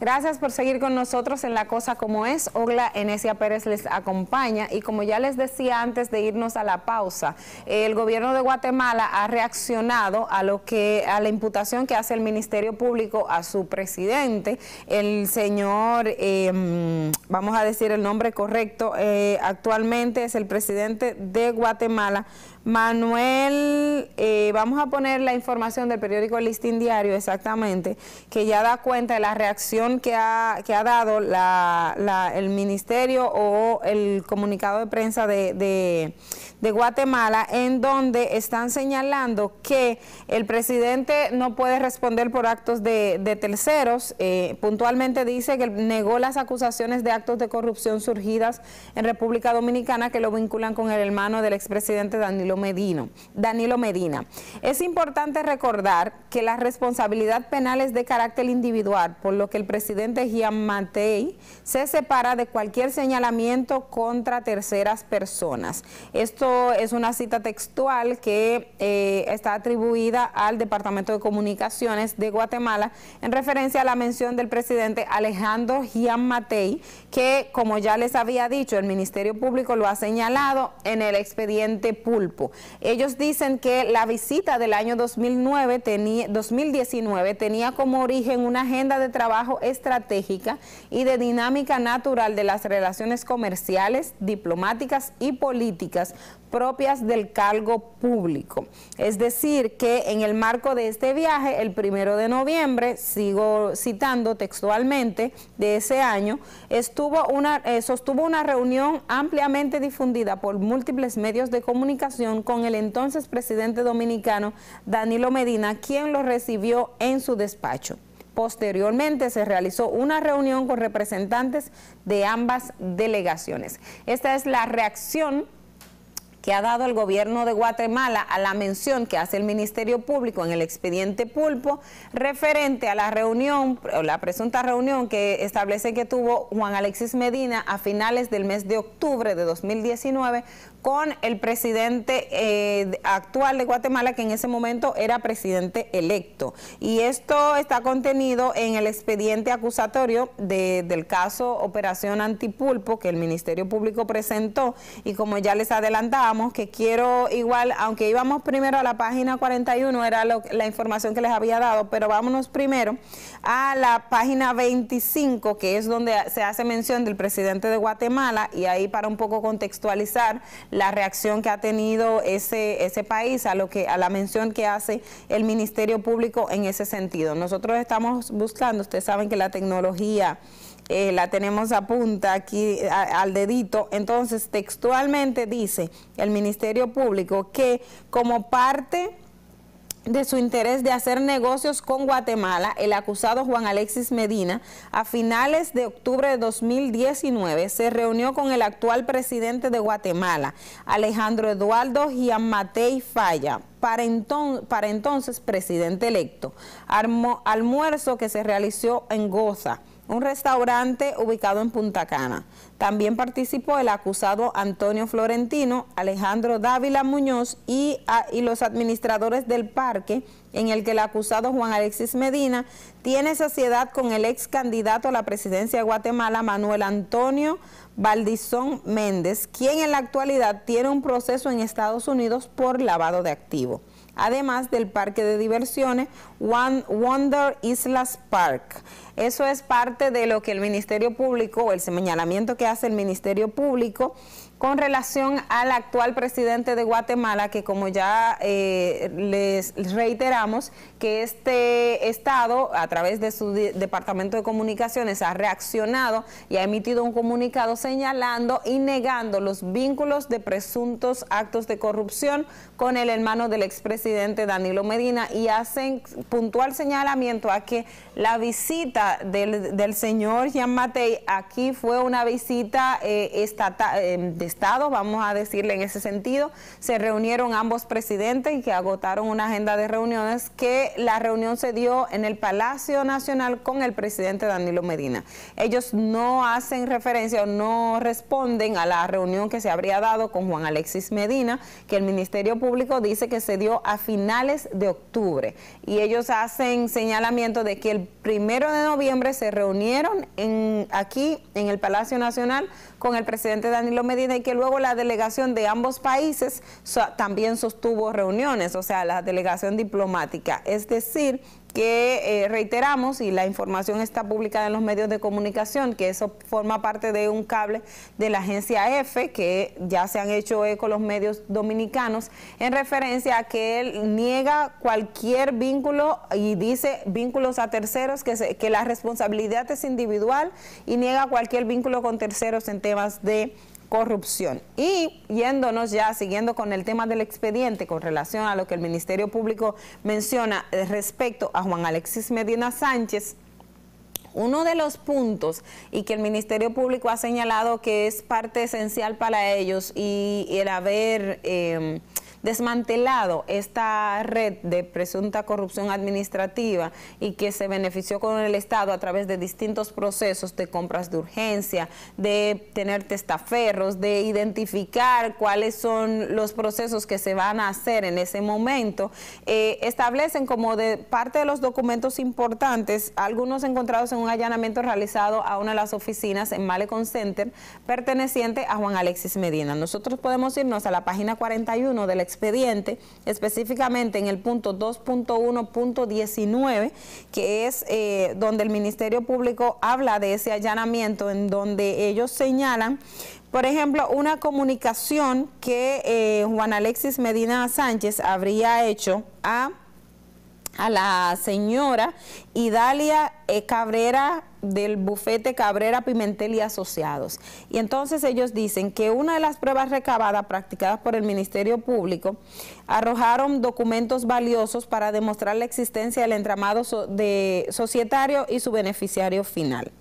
Gracias por seguir con nosotros en La Cosa Como Es. Ogla Enesia Pérez les acompaña y como ya les decía antes de irnos a la pausa, el gobierno de Guatemala ha reaccionado a lo que a la imputación que hace el Ministerio Público a su presidente, el señor, em, vamos a decir el nombre correcto, eh, actualmente es el presidente de Guatemala, Manuel, eh, vamos a poner la información del periódico El Listín Diario exactamente, que ya da cuenta de la reacción que ha, que ha dado el ministerio o el comunicado de prensa de, Guatemala, en donde están señalando que el presidente no puede responder por actos de, terceros. Eh, puntualmente dice que negó las acusaciones de actos de corrupción surgidas en República Dominicana que lo vinculan con el hermano del expresidente Daniel. Medino, Danilo Medina. Es importante recordar que la responsabilidad penal es de carácter individual, por lo que el presidente matei se separa de cualquier señalamiento contra terceras personas. Esto es una cita textual que eh, está atribuida al Departamento de Comunicaciones de Guatemala en referencia a la mención del presidente Alejandro matei que como ya les había dicho, el Ministerio Público lo ha señalado en el expediente Pulpo. Ellos dicen que la visita del año 2019 tenía como origen una agenda de trabajo estratégica y de dinámica natural de las relaciones comerciales, diplomáticas y políticas propias del cargo público. Es decir, que en el marco de este viaje, el primero de noviembre, sigo citando textualmente, de ese año, estuvo una, eh, sostuvo una reunión ampliamente difundida por múltiples medios de comunicación con el entonces presidente dominicano Danilo Medina, quien lo recibió en su despacho. Posteriormente se realizó una reunión con representantes de ambas delegaciones. Esta es la reacción que ha dado el gobierno de Guatemala a la mención que hace el Ministerio Público en el expediente Pulpo referente a la reunión, la presunta reunión que establece que tuvo Juan Alexis Medina a finales del mes de octubre de 2019 con el presidente eh, actual de Guatemala, que en ese momento era presidente electo. Y esto está contenido en el expediente acusatorio del caso Operación Antipulpo que el Ministerio Público presentó. Y como ya les adelantábamos, que quiero igual, aunque íbamos primero a la página 41, era la información que les había dado, pero vámonos primero a la página 25, que es donde se hace mención del presidente de Guatemala, y ahí para un poco contextualizar la reacción que ha tenido ese, ese país a, lo que, a la mención que hace el Ministerio Público en ese sentido. Nosotros estamos buscando, ustedes saben que la tecnología... Eh, la tenemos a punta aquí al dedito, entonces textualmente dice el Ministerio Público que como parte de su interés de hacer negocios con Guatemala, el acusado Juan Alexis Medina, a finales de octubre de 2019 se reunió con el actual presidente de Guatemala, Alejandro Eduardo Giammatei Falla, para, entonces presidente electo, almuerzo que se realizó en Goza un restaurante ubicado en Punta Cana. También participó el acusado Antonio Florentino, Alejandro Dávila Muñoz y, los administradores del parque, en el que el acusado Juan Alexis Medina tiene sociedad con el ex candidato a la presidencia de Guatemala, Manuel Antonio Valdizón Méndez, quien en la actualidad tiene un proceso en Estados Unidos por lavado de activos además del parque de diversiones One Wonder Islas Park. Eso es parte de lo que el Ministerio Público, o el señalamiento que hace el Ministerio Público con relación al actual presidente de Guatemala, que como ya eh, les reiteramos, que este Estado, a través de su Departamento de Comunicaciones, ha reaccionado y ha emitido un comunicado señalando y negando los vínculos de presuntos actos de corrupción con el hermano del expresidente Danilo Medina y hacen puntual señalamiento a que la visita del, señor Jean Matei aquí fue una visita eh, estatal. Em, Estado, vamos a decirle en ese sentido. Se reunieron ambos presidentes y que agotaron una agenda de reuniones que la reunión se dio en el Palacio Nacional con el presidente Danilo Medina. Ellos no hacen referencia o no responden a la reunión que se habría dado con Juan Alexis Medina, que el Ministerio Público dice que se dio a finales de octubre. Y ellos hacen señalamiento de que el primero de noviembre se reunieron en, aquí en el Palacio Nacional con el presidente Danilo Medina y que luego la delegación de ambos países también sostuvo reuniones, o sea, la delegación diplomática. Es decir, que eh, reiteramos, y la información está publicada en los medios de comunicación, que eso forma parte de un cable de la agencia EFE, que ya se han hecho eco los medios dominicanos, en referencia a que él niega cualquier vínculo y dice vínculos a terceros, que, que la responsabilidad es individual y niega cualquier vínculo con terceros en temas de corrupción. Y yéndonos ya, siguiendo con el tema del expediente con relación a lo que el Ministerio Público menciona eh, respecto a Juan Alexis Medina Sánchez, uno de los puntos y que el Ministerio Público ha señalado que es parte esencial para ellos y el haber... Eh, desmantelado esta red de presunta corrupción administrativa y que se benefició con el Estado a través de distintos procesos de compras de urgencia, de tener testaferros, de identificar cuáles son los procesos que se van a hacer en ese momento, eh, establecen como de parte de los documentos importantes algunos encontrados en un allanamiento realizado a una de las oficinas en Malecon Center perteneciente a Juan Alexis Medina. Nosotros podemos irnos a la página 41 del expediente, específicamente en el punto 2.1.19, que es eh, donde el Ministerio Público habla de ese allanamiento, en donde ellos señalan por ejemplo, una comunicación que eh, Juan Alexis Medina Sánchez habría hecho a, a la señora Idalia eh, Cabrera del bufete Cabrera Pimentel y Asociados. Y entonces ellos dicen que una de las pruebas recabadas practicadas por el Ministerio Público arrojaron documentos valiosos para demostrar la existencia del entramado de societario y su beneficiario final.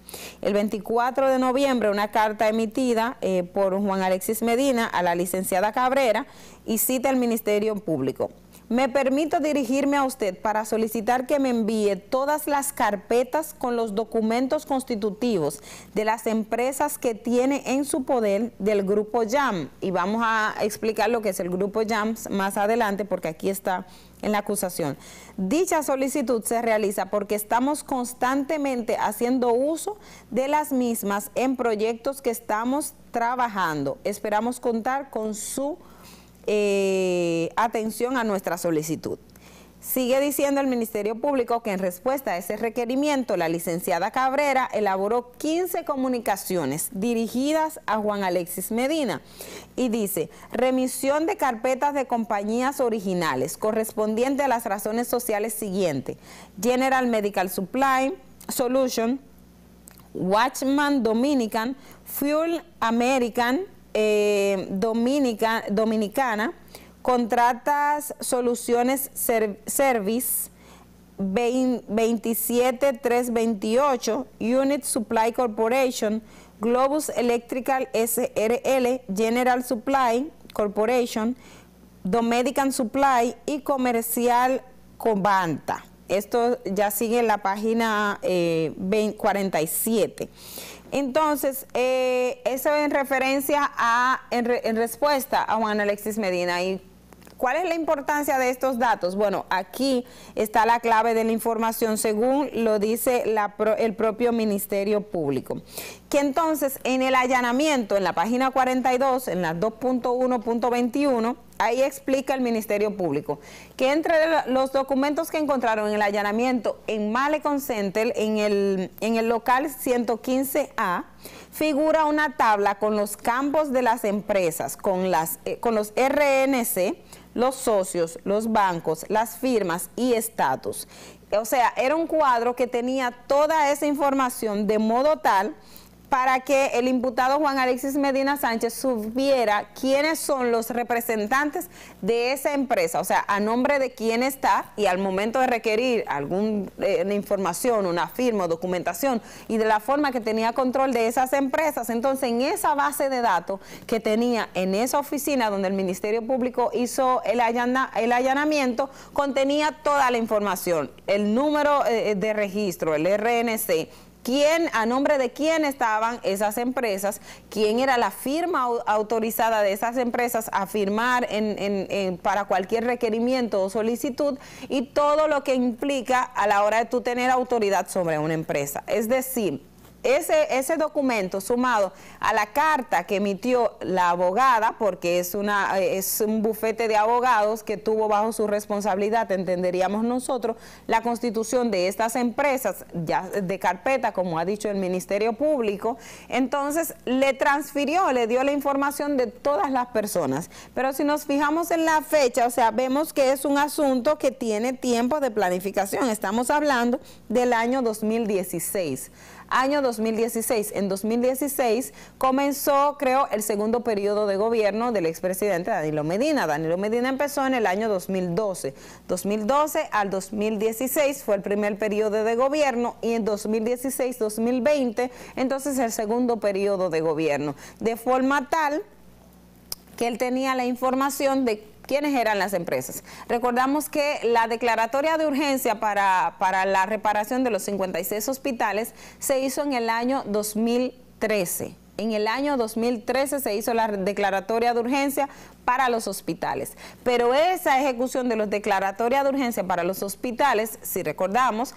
El 24 de noviembre una carta emitida eh, por Juan Alexis Medina a la licenciada Cabrera y cita al Ministerio Público. Me permito dirigirme a usted para solicitar que me envíe todas las carpetas con los documentos constitutivos de las empresas que tiene en su poder del Grupo YAM. Y vamos a explicar lo que es el Grupo JAM más adelante porque aquí está en la acusación. Dicha solicitud se realiza porque estamos constantemente haciendo uso de las mismas en proyectos que estamos trabajando. Esperamos contar con su eh, atención a nuestra solicitud. Sigue diciendo el Ministerio Público que en respuesta a ese requerimiento, la licenciada Cabrera elaboró 15 comunicaciones dirigidas a Juan Alexis Medina y dice, remisión de carpetas de compañías originales correspondiente a las razones sociales siguientes, General Medical Supply, Solution, Watchman Dominican, Fuel American, eh, dominica, Dominicana, contratas soluciones service 27328, Unit Supply Corporation, Globus Electrical SRL, General Supply Corporation, Dominican Supply y Comercial combanta esto ya sigue en la página 47. Eh, entonces, eh, eso en referencia a, en, respuesta a Juan Alexis Medina y ¿Cuál es la importancia de estos datos? Bueno, aquí está la clave de la información según lo dice el propio Ministerio Público. Que entonces en el allanamiento, en la página 42, en la 2.1.21, ahí explica el Ministerio Público que entre los documentos que encontraron en el allanamiento en Malecon Center, en el, en el local 115A, figura una tabla con los campos de las empresas, con, las, eh, con los RNC, los socios, los bancos, las firmas y estatus. O sea, era un cuadro que tenía toda esa información de modo tal para que el imputado Juan Alexis Medina Sánchez supiera quiénes son los representantes de esa empresa, o sea, a nombre de quién está y al momento de requerir alguna eh, información, una firma, o documentación y de la forma que tenía control de esas empresas. Entonces, en esa base de datos que tenía en esa oficina donde el Ministerio Público hizo el, allanamiento, contenía toda la información, el número eh, de registro, el RNC quién, a nombre de quién estaban esas empresas, quién era la firma autorizada de esas empresas a firmar para cualquier requerimiento o solicitud y todo lo que implica a la hora de tú tener autoridad sobre una empresa. Es decir, ese, documento sumado a la carta que emitió la abogada, porque es, una, es un bufete de abogados que tuvo bajo su responsabilidad, entenderíamos nosotros, la constitución de estas empresas ya de carpeta, como ha dicho el Ministerio Público, entonces le transfirió, le dio la información de todas las personas. Pero si nos fijamos en la fecha, o sea, vemos que es un asunto que tiene tiempo de planificación. Estamos hablando del año 2016 año 2016. En 2016 comenzó, creo, el segundo periodo de gobierno del expresidente Danilo Medina. Danilo Medina empezó en el año 2012. 2012 al 2016 fue el primer periodo de gobierno y en 2016-2020 entonces el segundo periodo de gobierno. De forma tal que él tenía la información de ¿Quiénes eran las empresas? Recordamos que la declaratoria de urgencia para, para la reparación de los 56 hospitales se hizo en el año 2013. En el año 2013 se hizo la declaratoria de urgencia para los hospitales, pero esa ejecución de los declaratoria de urgencia para los hospitales, si recordamos,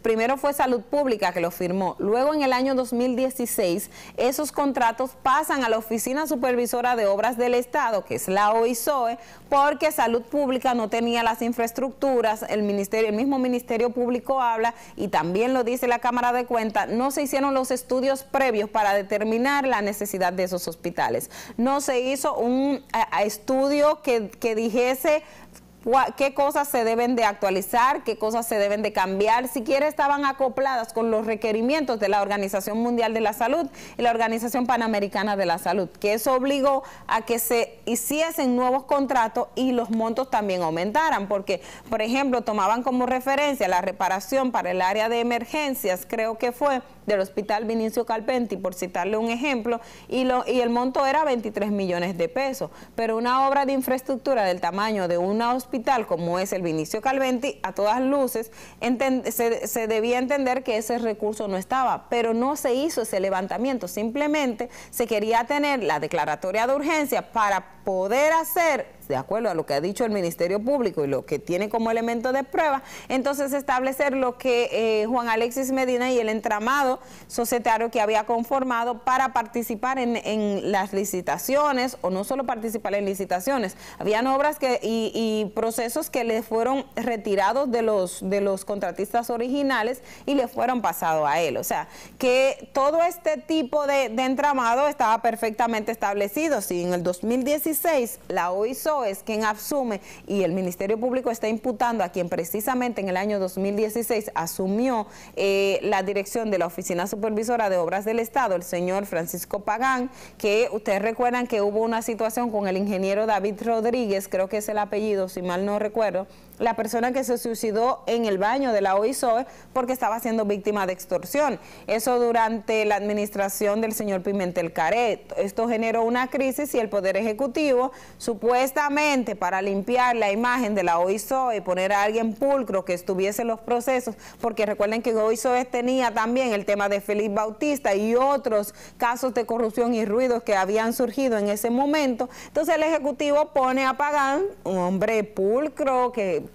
primero fue Salud Pública que lo firmó, luego en el año 2016 esos contratos pasan a la Oficina Supervisora de Obras del Estado, que es la OISOE, porque Salud Pública no tenía las infraestructuras, el, el mismo Ministerio Público habla y también lo dice la Cámara de Cuentas, no se hicieron los estudios previos para determinar la necesidad de esos hospitales. No se hizo un eh, eh, estudio que, que dijese qué cosas se deben de actualizar, qué cosas se deben de cambiar, siquiera estaban acopladas con los requerimientos de la Organización Mundial de la Salud y la Organización Panamericana de la Salud, que eso obligó a que se hiciesen nuevos contratos y los montos también aumentaran, porque, por ejemplo, tomaban como referencia la reparación para el área de emergencias, creo que fue, del Hospital Vinicio Calpenti, por citarle un ejemplo, y, lo, y el monto era 23 millones de pesos. Pero una obra de infraestructura del tamaño de un hospital como es el Vinicio Calventi, a todas luces, se, se debía entender que ese recurso no estaba, pero no se hizo ese levantamiento, simplemente se quería tener la declaratoria de urgencia para poder hacer de acuerdo a lo que ha dicho el Ministerio Público y lo que tiene como elemento de prueba, entonces establecer lo que eh, Juan Alexis Medina y el entramado societario que había conformado para participar en, las licitaciones, o no solo participar en licitaciones, habían obras que, y, procesos que le fueron retirados de los, de los contratistas originales y le fueron pasados a él. O sea, que todo este tipo de, de entramado estaba perfectamente establecido. Si en el 2016 la OISO es quien asume y el Ministerio Público está imputando a quien precisamente en el año 2016 asumió eh, la dirección de la Oficina Supervisora de Obras del Estado, el señor Francisco Pagán, que ustedes recuerdan que hubo una situación con el ingeniero David Rodríguez, creo que es el apellido, si mal no recuerdo, la persona que se suicidó en el baño de la OISOE porque estaba siendo víctima de extorsión. Eso durante la administración del señor Pimentel Caret. Esto generó una crisis y el Poder Ejecutivo, supuestamente para limpiar la imagen de la OISOE, poner a alguien pulcro que estuviese en los procesos, porque recuerden que OISOE tenía también el tema de Felipe Bautista y otros casos de corrupción y ruidos que habían surgido en ese momento. Entonces el Ejecutivo pone a Pagán, un hombre pulcro que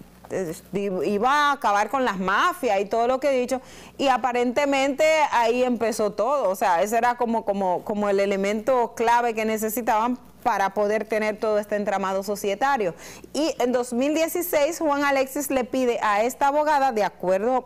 iba a acabar con las mafias y todo lo que he dicho, y aparentemente ahí empezó todo, o sea, ese era como, como, como el elemento clave que necesitaban para poder tener todo este entramado societario. Y en 2016 Juan Alexis le pide a esta abogada, de acuerdo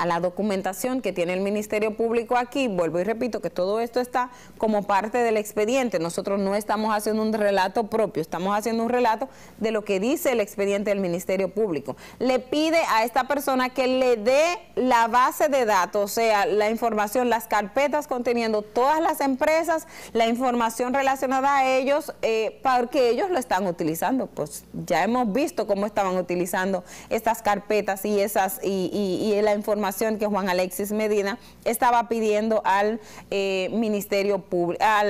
a la documentación que tiene el Ministerio Público aquí, vuelvo y repito que todo esto está como parte del expediente, nosotros no estamos haciendo un relato propio, estamos haciendo un relato de lo que dice el expediente del Ministerio Público. Le pide a esta persona que le dé la base de datos, o sea, la información, las carpetas conteniendo todas las empresas, la información relacionada a ellos, eh, porque ellos lo están utilizando, pues ya hemos visto cómo estaban utilizando estas carpetas y, esas, y la información que Juan Alexis Medina estaba pidiendo al eh, Ministerio Público, a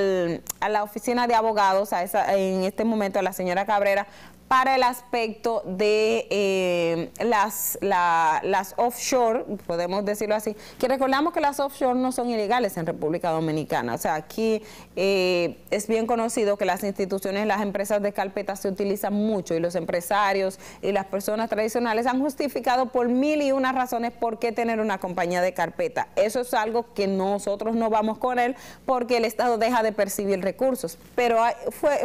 la oficina de abogados, a en este momento a la señora Cabrera, para el aspecto de eh, las, las offshore, podemos decirlo así, que recordamos que las offshore no son ilegales en República Dominicana. O sea, aquí eh, es bien conocido que las instituciones, las empresas de carpeta se utilizan mucho y los empresarios y las personas tradicionales han justificado por mil y unas razones por qué tener una compañía de carpeta. Eso es algo que nosotros no vamos con él porque el Estado deja de percibir recursos. Pero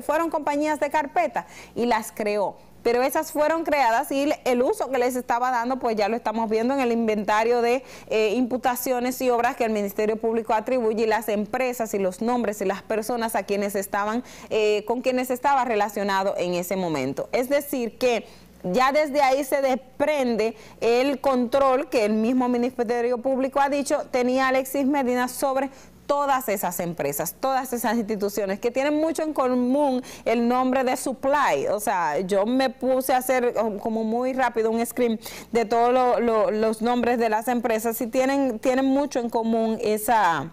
fueron compañías de carpeta y las creó pero esas fueron creadas y el uso que les estaba dando, pues ya lo estamos viendo en el inventario de eh, imputaciones y obras que el Ministerio Público atribuye y las empresas y los nombres y las personas a quienes estaban, eh, con quienes estaba relacionado en ese momento. Es decir, que ya desde ahí se desprende el control que el mismo Ministerio Público ha dicho tenía Alexis Medina sobre todas esas empresas, todas esas instituciones que tienen mucho en común el nombre de Supply. O sea, yo me puse a hacer um, como muy rápido un screen de todos los nombres de las empresas y tienen, tienen mucho en común esa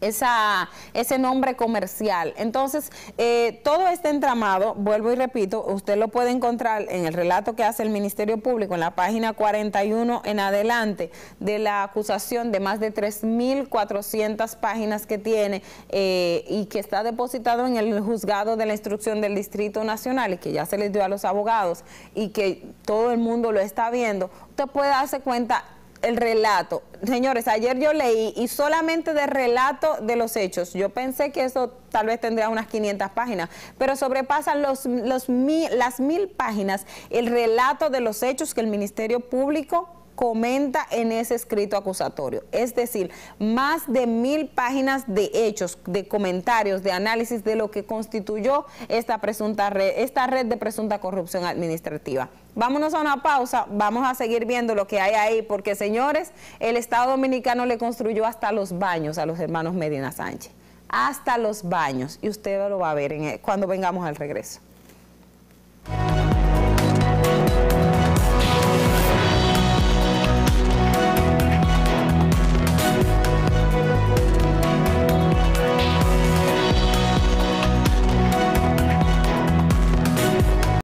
esa, ese nombre comercial. Entonces, eh, todo este entramado, vuelvo y repito, usted lo puede encontrar en el relato que hace el Ministerio Público en la página 41 en adelante de la acusación de más de 3.400 páginas que tiene eh, y que está depositado en el juzgado de la instrucción del Distrito Nacional y que ya se les dio a los abogados y que todo el mundo lo está viendo. Usted puede darse cuenta el relato, Señores, ayer yo leí y solamente de relato de los hechos. Yo pensé que eso tal vez tendría unas 500 páginas, pero sobrepasan los, las mil páginas el relato de los hechos que el Ministerio Público comenta en ese escrito acusatorio. Es decir, más de mil páginas de hechos, de comentarios, de análisis de lo que constituyó esta, presunta red, esta red de presunta corrupción administrativa. Vámonos a una pausa, vamos a seguir viendo lo que hay ahí, porque señores, el Estado Dominicano le construyó hasta los baños a los hermanos Medina Sánchez, hasta los baños, y usted lo va a ver en cuando vengamos al regreso.